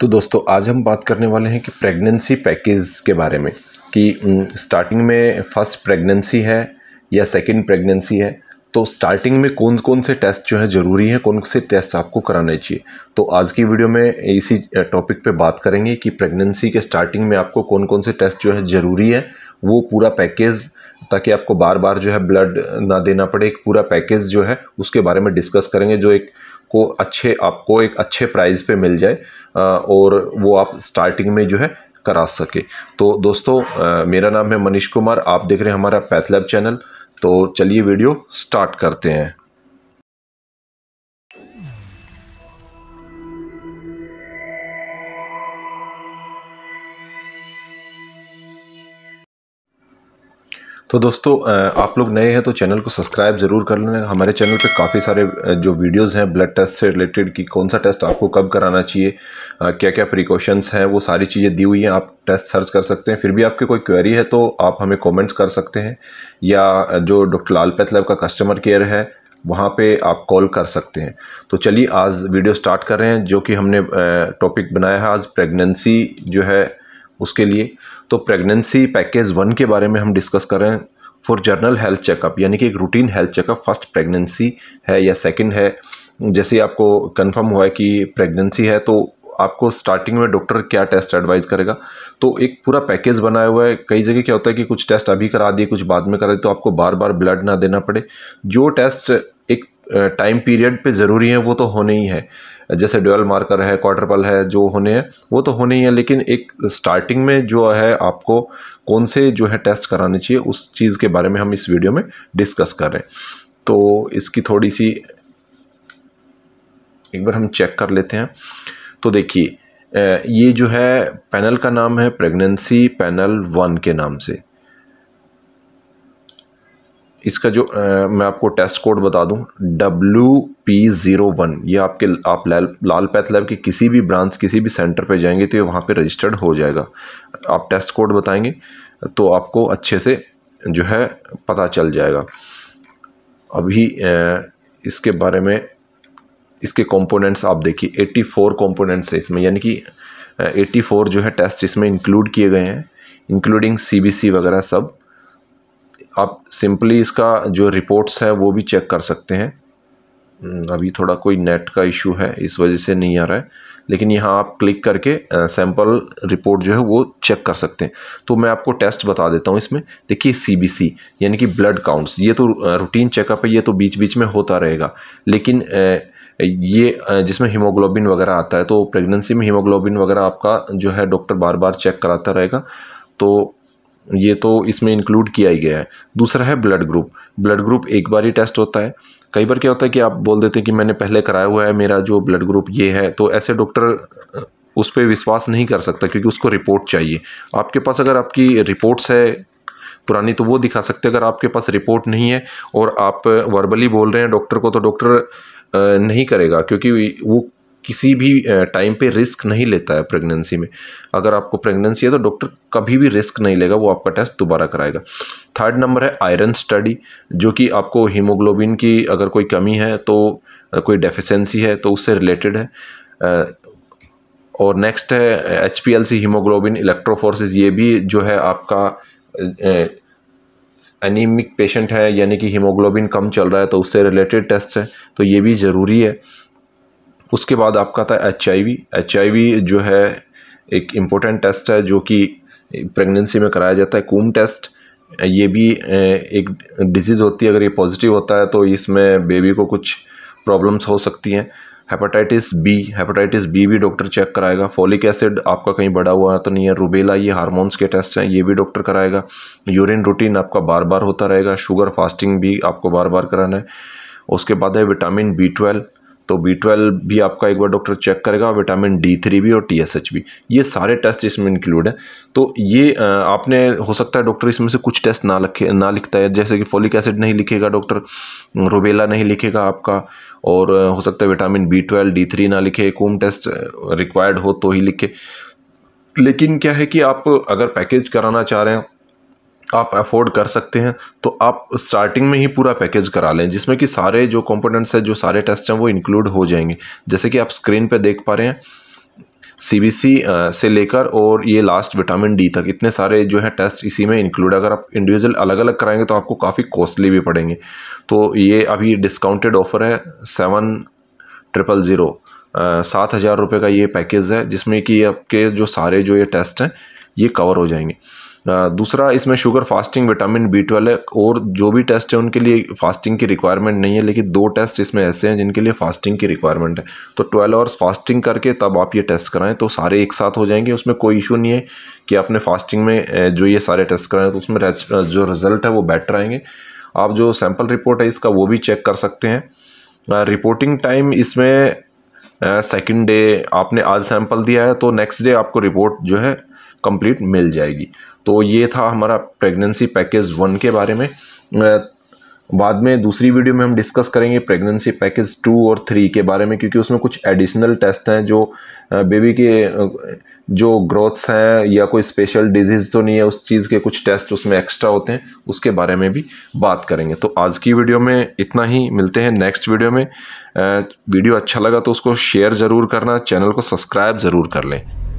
तो दोस्तों आज हम बात करने वाले हैं कि प्रेगनेंसी पैकेज के बारे में कि स्टार्टिंग में फर्स्ट प्रेगनेंसी है या सेकंड प्रेगनेंसी है तो स्टार्टिंग में कौन कौन से टेस्ट जो है ज़रूरी है कौन से टेस्ट आपको कराने चाहिए तो आज की वीडियो में इसी टॉपिक पे बात करेंगे कि प्रेगनेंसी के स्टार्टिंग में आपको कौन कौन से टेस्ट जो है ज़रूरी है वो पूरा पैकेज ताकि आपको बार बार जो है ब्लड ना देना पड़े एक पूरा पैकेज जो है उसके बारे में डिस्कस करेंगे जो एक को अच्छे आपको एक अच्छे प्राइस पे मिल जाए और वो आप स्टार्टिंग में जो है करा सके तो दोस्तों मेरा नाम है मनीष कुमार आप देख रहे हैं हमारा पैथलैब चैनल तो चलिए वीडियो स्टार्ट करते हैं तो दोस्तों आप लोग नए हैं तो चैनल को सब्सक्राइब ज़रूर कर लेना हमारे चैनल पे काफ़ी सारे जो वीडियोस हैं ब्लड टेस्ट से रिलेटेड कि कौन सा टेस्ट आपको कब कराना चाहिए क्या क्या प्रिकॉशंस हैं वो सारी चीज़ें दी हुई हैं आप टेस्ट सर्च कर सकते हैं फिर भी आपकी कोई क्वेरी है तो आप हमें कॉमेंट्स कर सकते हैं या जो डॉक्टर लाल पैथलैब का कस्टमर केयर है वहाँ पे आप कॉल कर सकते हैं तो चलिए आज वीडियो स्टार्ट कर रहे हैं जो कि हमने टॉपिक बनाया है आज प्रेगनेंसी जो है उसके लिए तो प्रेगनेंसी पैकेज वन के बारे में हम डिस्कस कर रहे हैं फॉर जर्नल हेल्थ चेकअप यानी कि एक routine health checkup first pregnancy है या सेकंड है जैसे आपको कंफर्म हुआ है कि प्रेगनेंसी है तो आपको स्टार्टिंग में डॉक्टर क्या टेस्ट एडवाइज़ करेगा तो एक पूरा पैकेज बनाया हुआ है कई जगह क्या होता है कि कुछ टेस्ट अभी करा दिए कुछ बाद में करा दिए तो आपको बार बार ब्लड ना देना पड़े जो टेस्ट टाइम पीरियड पे ज़रूरी हैं वो तो होने ही है जैसे ड्यूअल मार्कर है क्वार्टर पल है जो होने हैं वो तो होने ही है लेकिन एक स्टार्टिंग में जो है आपको कौन से जो है टेस्ट कराने चाहिए उस चीज़ के बारे में हम इस वीडियो में डिस्कस कर रहे हैं तो इसकी थोड़ी सी एक बार हम चेक कर लेते हैं तो देखिए ये जो है पैनल का नाम है प्रेगनेंसी पैनल वन के नाम से इसका जो आ, मैं आपको टेस्ट कोड बता दूं डब्ल्यू पी ज़ीरो वन ये आपके आप लाल लाल पैथ लैब के किसी भी ब्रांच किसी भी सेंटर पे जाएंगे तो ये वहाँ पे रजिस्टर्ड हो जाएगा आप टेस्ट कोड बताएंगे तो आपको अच्छे से जो है पता चल जाएगा अभी आ, इसके बारे में इसके कंपोनेंट्स आप देखिए एट्टी फोर कॉम्पोनेंट्स हैं इसमें यानी कि फोर जो है टेस्ट इसमें इंक्लूड किए गए हैं इंक्लूडिंग सी वगैरह सब आप सिंपली इसका जो रिपोर्ट्स है वो भी चेक कर सकते हैं हम्म, अभी थोड़ा कोई नेट का इशू है इस वजह से नहीं आ रहा है लेकिन यहाँ आप क्लिक करके सैम्पल रिपोर्ट जो है वो चेक कर सकते हैं तो मैं आपको टेस्ट बता देता हूँ इसमें देखिए सीबीसी यानी कि ब्लड काउंट्स ये तो रूटीन चेकअप है ये तो बीच बीच में होता रहेगा लेकिन ये जिसमें हीमोग्लोबिन वगैरह आता है तो प्रेगनेंसी में हीमोग्लोबिन वगैरह आपका जो है डॉक्टर बार बार चेक कराता रहेगा तो ये तो इसमें इंक्लूड किया ही गया है दूसरा है ब्लड ग्रुप ब्लड ग्रुप एक बार ही टेस्ट होता है कई बार क्या होता है कि आप बोल देते हैं कि मैंने पहले कराया हुआ है मेरा जो ब्लड ग्रुप ये है तो ऐसे डॉक्टर उस पर विश्वास नहीं कर सकता क्योंकि उसको रिपोर्ट चाहिए आपके पास अगर आपकी रिपोर्ट्स है पुरानी तो वो दिखा सकते अगर आपके पास रिपोर्ट नहीं है और आप वर्बली बोल रहे हैं डॉक्टर को तो डॉक्टर नहीं करेगा क्योंकि वो किसी भी टाइम पे रिस्क नहीं लेता है प्रेगनेंसी में अगर आपको प्रेगनेंसी है तो डॉक्टर कभी भी रिस्क नहीं लेगा वो आपका टेस्ट दोबारा कराएगा थर्ड नंबर है आयरन स्टडी जो कि आपको हीमोग्लोबिन की अगर कोई कमी है तो कोई डेफिशेंसी है तो उससे रिलेटेड है और नेक्स्ट है H P L C haemoglobin electrophoresis ये भी जो है आपका एनीमिक पेशेंट है यानी कि हीमोग्लोबिन कम चल रहा है तो उससे रिलेटेड टेस्ट है तो ये भी ज़रूरी है उसके बाद आपका था एच आई जो है एक इम्पोर्टेंट टेस्ट है जो कि प्रेगनेंसी में कराया जाता है कूम टेस्ट ये भी एक डिजीज़ होती है अगर ये पॉजिटिव होता है तो इसमें बेबी को कुछ प्रॉब्लम्स हो सकती हैं हेपेटाइटिस बी हेपेटाइटिस बी भी डॉक्टर चेक कराएगा फॉलिक एसिड आपका कहीं बढ़ा हुआ तो नहीं है रूबेला ये हार्मोन्स के टेस्ट हैं ये भी डॉक्टर कराएगा यूरिन रूटीन आपका बार बार होता रहेगा शुगर फास्टिंग भी आपको बार बार कराना है उसके बाद है विटामिन बी ट्वेल्व तो बी ट्वेल्व भी आपका एक बार डॉक्टर चेक करेगा विटामिन डी थ्री भी और टी एस एच भी ये सारे टेस्ट इसमें इंक्लूड हैं तो ये आपने हो सकता है डॉक्टर इसमें से कुछ टेस्ट ना लिखे ना लिखता है जैसे कि फोलिक एसिड नहीं लिखेगा डॉक्टर रुबेला नहीं लिखेगा आपका और हो सकता है vitamin B twelve D three ना लिखे कोम टेस्ट रिक्वायर्ड हो तो ही लिखे लेकिन क्या है कि आप अगर पैकेज कराना चाह रहे हैं आप अफोर्ड कर सकते हैं तो आप स्टार्टिंग में ही पूरा पैकेज करा लें जिसमें कि सारे जो कंपोनेंट्स हैं जो सारे टेस्ट हैं वो इंक्लूड हो जाएंगे जैसे कि आप स्क्रीन पे देख पा रहे हैं सीबीसी से लेकर और ये लास्ट विटामिन डी तक इतने सारे जो हैं टेस्ट इसी में इंक्लूड अगर आप इंडिविजुअल अलग अलग कराएंगे तो आपको काफ़ी कॉस्टली भी पड़ेंगे तो ये अभी डिस्काउंटेड ऑफ़र है सेवन ट्रिपल ज़ीरो सात हज़ार रुपये का ये पैकेज है जिसमें कि आपके जो सारे जो ये टेस्ट हैं ये कवर हो जाएंगे दूसरा इसमें sugar fasting vitamin B twelve है और जो भी टेस्ट है उनके लिए फास्टिंग की रिक्वायरमेंट नहीं है लेकिन दो टेस्ट इसमें ऐसे हैं जिनके लिए फास्टिंग की रिक्वायरमेंट है तो ट्वेल्व आवर्स फास्टिंग करके तब आप ये टेस्ट कराएं तो सारे एक साथ हो जाएंगे उसमें कोई इशू नहीं है कि आपने फास्टिंग में जो ये सारे टेस्ट कराएं तो उसमें जो रिज़ल्ट है वो बेटर आएंगे आप जो सैम्पल रिपोर्ट है इसका वो भी चेक कर सकते हैं रिपोर्टिंग टाइम इसमें सेकेंड डे आपने आज सैंपल दिया है तो नेक्स्ट डे आपको रिपोर्ट जो है कंप्लीट मिल जाएगी तो ये था हमारा प्रेगनेंसी पैकेज वन के बारे में बाद में दूसरी वीडियो में हम डिस्कस करेंगे प्रेगनेंसी पैकेज टू और थ्री के बारे में क्योंकि उसमें कुछ एडिशनल टेस्ट हैं जो बेबी के जो ग्रोथ्स हैं या कोई स्पेशल डिजीज़ तो नहीं है उस चीज़ के कुछ टेस्ट उसमें एक्स्ट्रा होते हैं उसके बारे में भी बात करेंगे तो आज की वीडियो में इतना ही मिलते हैं नेक्स्ट वीडियो में वीडियो अच्छा लगा तो उसको शेयर ज़रूर करना चैनल को सब्सक्राइब ज़रूर कर लें